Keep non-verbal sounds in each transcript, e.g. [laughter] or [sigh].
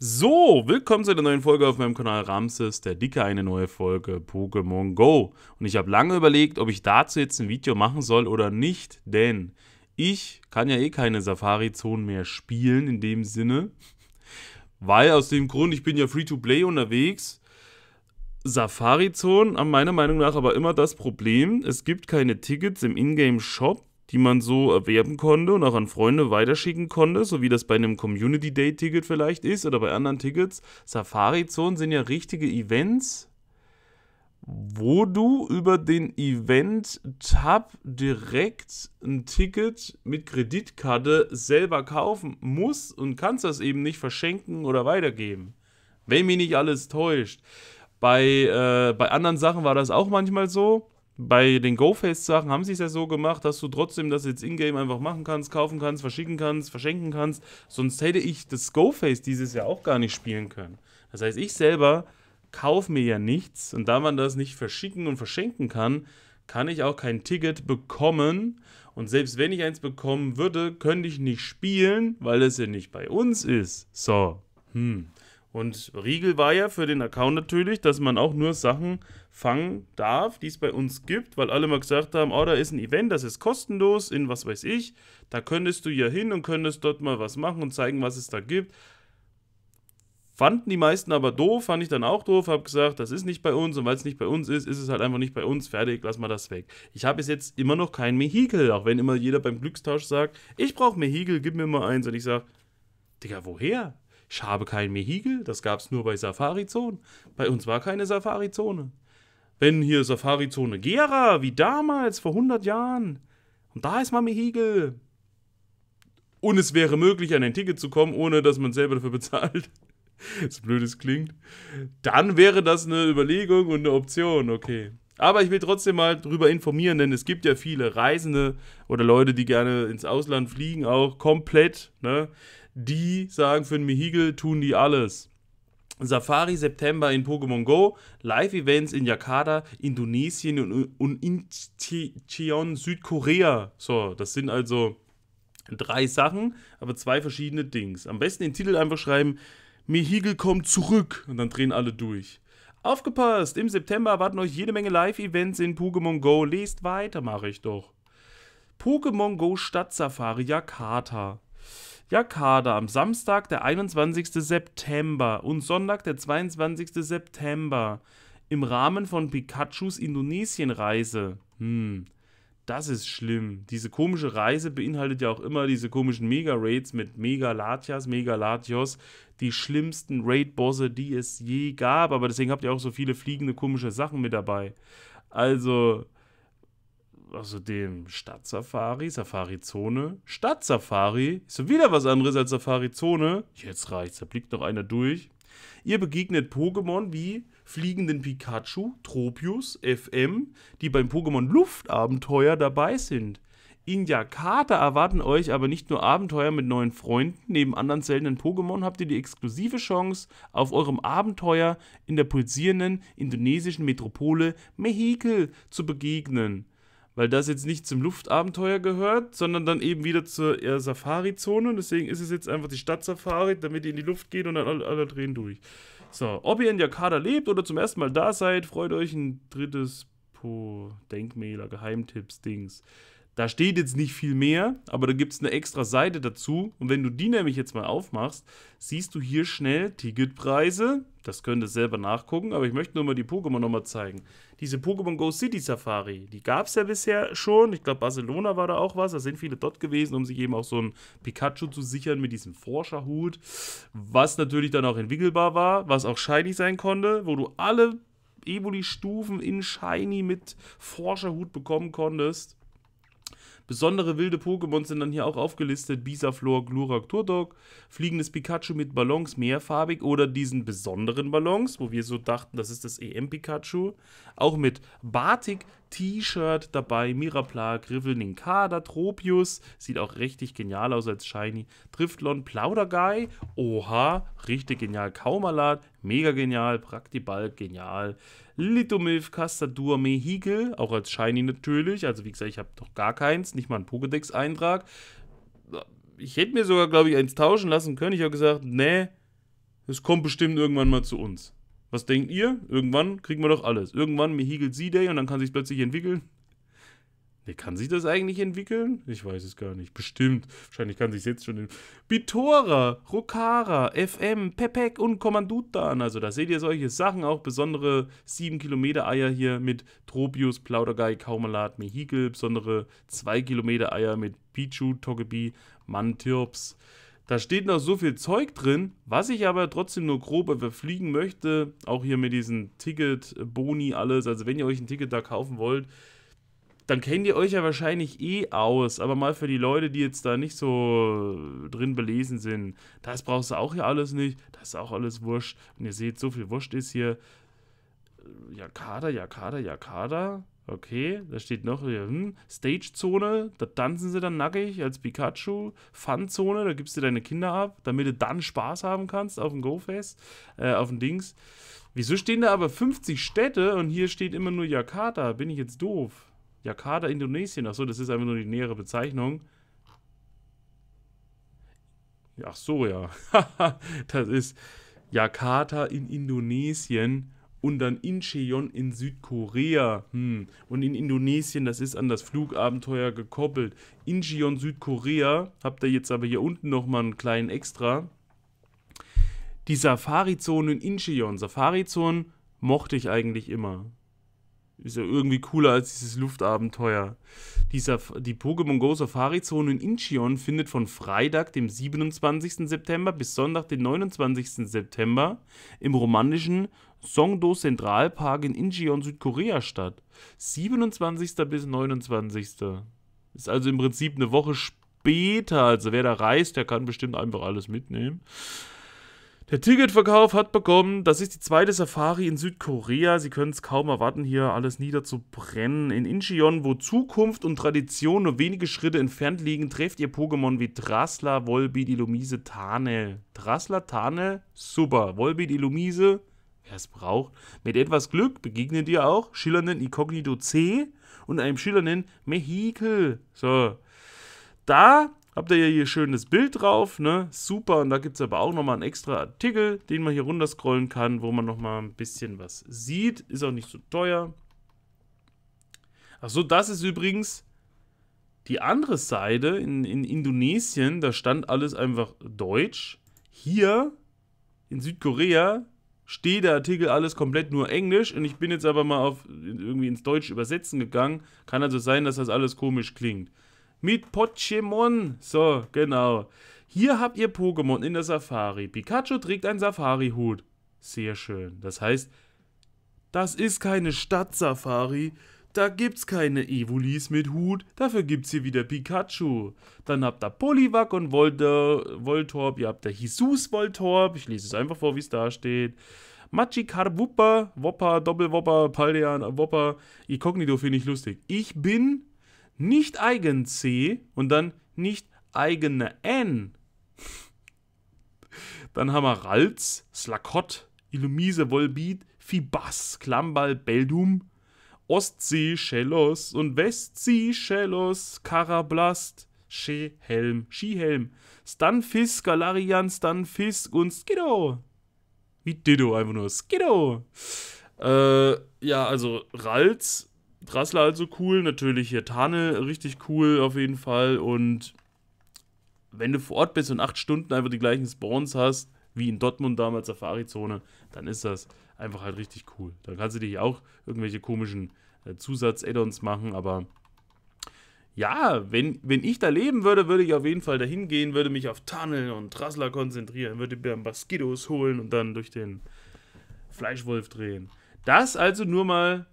So, willkommen zu einer neuen Folge auf meinem Kanal Ramses, der Dicke, eine neue Folge Pokémon Go. Und ich habe lange überlegt, ob ich dazu jetzt ein Video machen soll oder nicht, denn ich kann ja eh keine Safari-Zonen mehr spielen in dem Sinne, weil aus dem Grund, ich bin ja Free-to-Play unterwegs. Safari-Zonen haben meiner Meinung nach aber immer das Problem, es gibt keine Tickets im Ingame-Shop die man so erwerben konnte und auch an Freunde weiterschicken konnte, so wie das bei einem Community Day Ticket vielleicht ist oder bei anderen Tickets. Safari Zone sind ja richtige Events, wo du über den Event Tab direkt ein Ticket mit Kreditkarte selber kaufen musst und kannst das eben nicht verschenken oder weitergeben. Wenn mich nicht alles täuscht. Bei, äh, bei anderen Sachen war das auch manchmal so bei den GoFace-Sachen haben sie es ja so gemacht, dass du trotzdem das jetzt in-game einfach machen kannst, kaufen kannst, verschicken kannst, verschenken kannst. Sonst hätte ich das GoFace dieses Jahr auch gar nicht spielen können. Das heißt, ich selber kaufe mir ja nichts und da man das nicht verschicken und verschenken kann, kann ich auch kein Ticket bekommen. Und selbst wenn ich eins bekommen würde, könnte ich nicht spielen, weil es ja nicht bei uns ist. So, hm. Und Riegel war ja für den Account natürlich, dass man auch nur Sachen fangen darf, die es bei uns gibt, weil alle mal gesagt haben, oh, da ist ein Event, das ist kostenlos in was weiß ich, da könntest du ja hin und könntest dort mal was machen und zeigen, was es da gibt. Fanden die meisten aber doof, fand ich dann auch doof, habe gesagt, das ist nicht bei uns und weil es nicht bei uns ist, ist es halt einfach nicht bei uns, fertig, lass mal das weg. Ich habe bis jetzt immer noch kein Mehikel, auch wenn immer jeder beim Glückstausch sagt, ich brauche Mehikel, gib mir mal eins und ich sage, Digga, woher? Ich habe kein Mehikel, das gab es nur bei Safari Zone. Bei uns war keine Safari Zone. Wenn hier Safari-Zone Gera, wie damals, vor 100 Jahren. Und da ist Mami Hegel. Und es wäre möglich, an ein Ticket zu kommen, ohne dass man selber dafür bezahlt. [laughs] so blöd es klingt. Dann wäre das eine Überlegung und eine Option, okay. Aber ich will trotzdem mal darüber informieren, denn es gibt ja viele Reisende oder Leute, die gerne ins Ausland fliegen, auch komplett, ne? Die sagen, für den Mihigel tun die alles. Safari September in Pokémon Go, Live-Events in Jakarta, Indonesien und, und Incheon, Südkorea. So, das sind also drei Sachen, aber zwei verschiedene Dings. Am besten den Titel einfach schreiben, Mehigel kommt zurück und dann drehen alle durch. Aufgepasst, im September erwarten euch jede Menge Live-Events in Pokémon Go. Lest weiter, mache ich doch. Pokémon Go Stadt Safari Jakarta. Jakarta am Samstag, der 21. September und Sonntag, der 22. September im Rahmen von Pikachus Indonesien-Reise. Hm, das ist schlimm. Diese komische Reise beinhaltet ja auch immer diese komischen Mega-Raids mit Mega-Latias, Mega-Latios. Die schlimmsten Raid-Bosse, die es je gab. Aber deswegen habt ihr auch so viele fliegende komische Sachen mit dabei. Also, also dem Stadtsafari, Safari-Zone, Stadtsafari, ist so wieder was anderes als Safari-Zone. Jetzt reicht's, da blickt noch einer durch. Ihr begegnet Pokémon wie fliegenden Pikachu, Tropius, FM, die beim Pokémon Luftabenteuer dabei sind. In Jakarta erwarten euch aber nicht nur Abenteuer mit neuen Freunden, neben anderen seltenen Pokémon habt ihr die exklusive Chance, auf eurem Abenteuer in der pulsierenden indonesischen Metropole Mehikel zu begegnen weil das jetzt nicht zum Luftabenteuer gehört, sondern dann eben wieder zur äh, Safari-Zone. Deswegen ist es jetzt einfach die Stadt-Safari, damit ihr in die Luft geht und dann alle, alle drehen durch. So, ob ihr in Jakarta lebt oder zum ersten Mal da seid, freut euch ein drittes Po-Denkmäler, Geheimtipps, Dings. Da steht jetzt nicht viel mehr, aber da gibt es eine extra Seite dazu. Und wenn du die nämlich jetzt mal aufmachst, siehst du hier schnell Ticketpreise. Das könnt ihr selber nachgucken, aber ich möchte nur mal die Pokémon nochmal zeigen. Diese Pokémon Go City Safari, die gab es ja bisher schon. Ich glaube, Barcelona war da auch was. Da sind viele dort gewesen, um sich eben auch so ein Pikachu zu sichern mit diesem Forscherhut. Was natürlich dann auch entwickelbar war, was auch shiny sein konnte, wo du alle Evoli-Stufen in Shiny mit Forscherhut bekommen konntest. Besondere wilde Pokémon sind dann hier auch aufgelistet. Bisaflor, Glurak, Turtok, fliegendes Pikachu mit Ballons, mehrfarbig oder diesen besonderen Ballons, wo wir so dachten, das ist das EM-Pikachu. Auch mit Batik, T-Shirt dabei, Miraplag, Riffel, Ninkada, Tropius, sieht auch richtig genial aus als Shiny, Driftlon, Plauderguy, oha, richtig genial, Kaumalat, mega genial, Praktibald, genial, Litomilf, Castadur, Mehikel, auch als Shiny natürlich, also wie gesagt, ich habe noch gar keins, nicht mal einen Pokédex-Eintrag, ich hätte mir sogar, glaube ich, eins tauschen lassen können, ich habe gesagt, nee, es kommt bestimmt irgendwann mal zu uns. Was denkt ihr? Irgendwann kriegen wir doch alles. Irgendwann Mehigel Z-Day und dann kann sich plötzlich entwickeln. Nee, kann sich das eigentlich entwickeln? Ich weiß es gar nicht. Bestimmt. Wahrscheinlich kann sich jetzt schon. Bitora, Rokara, FM, Pepek und Kommandutan. Also da seht ihr solche Sachen auch. Besondere 7 Kilometer Eier hier mit Tropius, Plaudergei, Kaumalat, Mehikel. Besondere 2 Kilometer Eier mit Pichu, Togebi, Mantirps. Da steht noch so viel Zeug drin, was ich aber trotzdem nur grob überfliegen möchte. Auch hier mit diesen Ticket-Boni alles. Also wenn ihr euch ein Ticket da kaufen wollt, dann kennt ihr euch ja wahrscheinlich eh aus. Aber mal für die Leute, die jetzt da nicht so drin belesen sind. Das brauchst du auch hier alles nicht. Das ist auch alles Wurscht. Und ihr seht, so viel Wurscht ist hier. Ja, Kader, ja, Kader, ja, Kader. Okay, da steht noch hier, hm, Stage-Zone, da tanzen sie dann nackig als Pikachu. Fun-Zone, da gibst du deine Kinder ab, damit du dann Spaß haben kannst auf dem Go-Fest, äh, auf dem Dings. Wieso stehen da aber 50 Städte und hier steht immer nur Jakarta? Bin ich jetzt doof? Jakarta, Indonesien. Achso, das ist einfach nur die nähere Bezeichnung. Ach so, ja. [laughs] das ist Jakarta in Indonesien und dann Incheon in Südkorea. Hm. Und in Indonesien, das ist an das Flugabenteuer gekoppelt. Incheon Südkorea, habt ihr jetzt aber hier unten nochmal einen kleinen Extra. Die Safari-Zone in Incheon. Safari-Zonen mochte ich eigentlich immer. Ist ja irgendwie cooler als dieses Luftabenteuer. Dieser, die Pokémon Go Safari Zone in Incheon findet von Freitag, dem 27. September bis Sonntag, den 29. September im romanischen Songdo Zentralpark in Incheon, Südkorea statt. 27. bis 29. Ist also im Prinzip eine Woche später. Also wer da reist, der kann bestimmt einfach alles mitnehmen. Der Ticketverkauf hat begonnen. Das ist die zweite Safari in Südkorea. Sie können es kaum erwarten, hier alles niederzubrennen. In Incheon, wo Zukunft und Tradition nur wenige Schritte entfernt liegen, trefft ihr Pokémon wie Trasla, Volbeat, Illumise, Tane. Trasla, Tane, super. Volbeat, Illumise, wer es braucht. Mit etwas Glück begegnet ihr auch schillernden Incognito C und einem schillernden Mehikel. So. Da Habt ihr hier ein schönes Bild drauf, ne? Super, und da gibt es aber auch nochmal einen extra Artikel, den man hier runterscrollen kann, wo man nochmal ein bisschen was sieht. Ist auch nicht so teuer. Achso, das ist übrigens die andere Seite in, in Indonesien. Da stand alles einfach Deutsch. Hier in Südkorea steht der Artikel alles komplett nur Englisch und ich bin jetzt aber mal auf irgendwie ins Deutsch übersetzen gegangen. Kann also sein, dass das alles komisch klingt mit Pokémon. So, genau. Hier habt ihr Pokémon in der Safari. Pikachu trägt einen Safari-Hut. Sehr schön. Das heißt, das ist keine Stadt-Safari. Da gibt's keine Evolis mit Hut, dafür gibt's hier wieder Pikachu. Dann habt ihr Poliwag und Voltorb, ihr habt der Jesus Voltorb, ich lese es einfach vor, wie es da steht. Magikarp, Wupper, Wopper, Doppelwopper, Paldean, Wopper. Inkognito finde ich lustig. Ich bin nicht eigen C und dann nicht eigene N. Dann haben wir Ralz, Slakot, Illumise, Volbeat, Fibas, Klambal, Beldum, Ostsee, Schellos und Westsee, Schellos, Karablast, Schehelm, Skihelm, Stunfisk, Galarian, Stunfisk und Skiddo. Wie Dido, einfach nur Skiddo. Äh, ja, also Ralz, Trassler also halt cool, natürlich hier Tanne richtig cool auf jeden Fall. Und wenn du vor Ort bist und acht Stunden einfach die gleichen Spawns hast, wie in Dortmund damals Safari-Zone, dann ist das einfach halt richtig cool. Dann kannst du dir hier auch irgendwelche komischen äh, Zusatz-Add-ons machen, aber ja, wenn, wenn ich da leben würde, würde ich auf jeden Fall dahin gehen, würde mich auf Tunnel und Trassler konzentrieren, würde mir Baskidos holen und dann durch den Fleischwolf drehen. Das also nur mal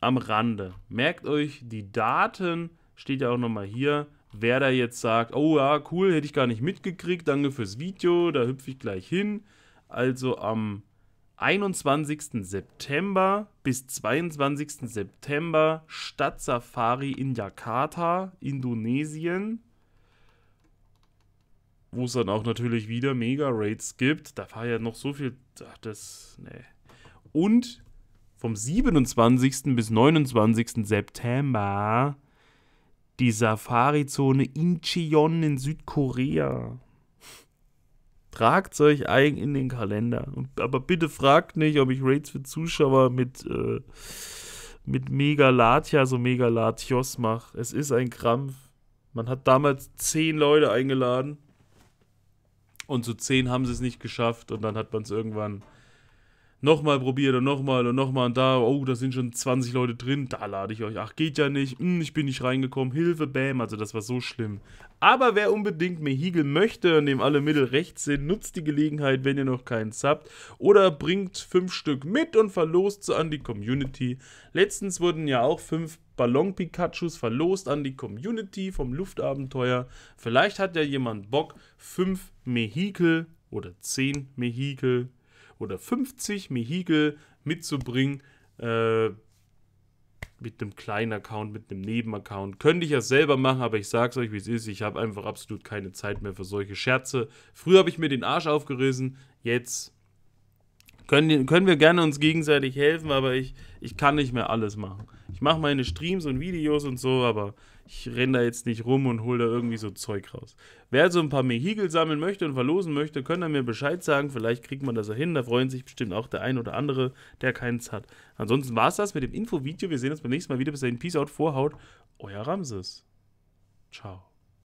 am Rande. Merkt euch, die Daten steht ja auch nochmal hier. Wer da jetzt sagt, oh ja, cool, hätte ich gar nicht mitgekriegt, danke fürs Video, da hüpfe ich gleich hin. Also am 21. September bis 22. September Stadtsafari in Jakarta, Indonesien. Wo es dann auch natürlich wieder Mega-Rates gibt. Da war ja noch so viel. Ach, das. Nee. Und vom 27. bis 29. September die Safari-Zone Incheon in Südkorea. Tragt es euch ein in den Kalender. Aber bitte fragt nicht, ob ich Raids für Zuschauer mit, äh, mit Megalatia, so Megalatios mache. Es ist ein Krampf. Man hat damals zehn Leute eingeladen. Und zu zehn haben sie es nicht geschafft. Und dann hat man es irgendwann nochmal probiert und nochmal und nochmal und da, oh, da sind schon 20 Leute drin, da lade ich euch, ach, geht ja nicht, hm, ich bin nicht reingekommen, Hilfe, bam, also das war so schlimm. Aber wer unbedingt Mehigel möchte und dem alle Mittel rechts sind, nutzt die Gelegenheit, wenn ihr noch keins habt oder bringt fünf Stück mit und verlost sie an die Community. Letztens wurden ja auch fünf Ballon-Pikachus verlost an die Community vom Luftabenteuer. Vielleicht hat ja jemand Bock, fünf Mehikel oder zehn Mehikel oder 50 Mehigel mitzubringen. Äh, mit einem kleinen Account, mit einem Nebenaccount. Könnte ich ja selber machen, aber ich sag's euch, wie es ist. Ich habe einfach absolut keine Zeit mehr für solche Scherze. Früher habe ich mir den Arsch aufgerissen, jetzt können, können wir gerne uns gegenseitig helfen, aber ich, ich kann nicht mehr alles machen. Ich mache meine Streams und Videos und so, aber ich renne da jetzt nicht rum und hole da irgendwie so Zeug raus. Wer so ein paar Mehigel sammeln möchte und verlosen möchte, können er mir Bescheid sagen. Vielleicht kriegt man das ja hin. Da freuen sich bestimmt auch der ein oder andere, der keins hat. Ansonsten war es das mit dem Infovideo. Wir sehen uns beim nächsten Mal wieder. Bis dahin, Peace out, Vorhaut. Euer Ramses. Ciao.